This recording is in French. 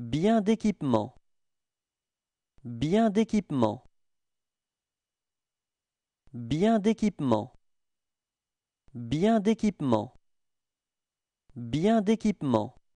Bien d'équipement. Bien d'équipement. Bien d'équipement. Bien d'équipement. Bien d'équipement.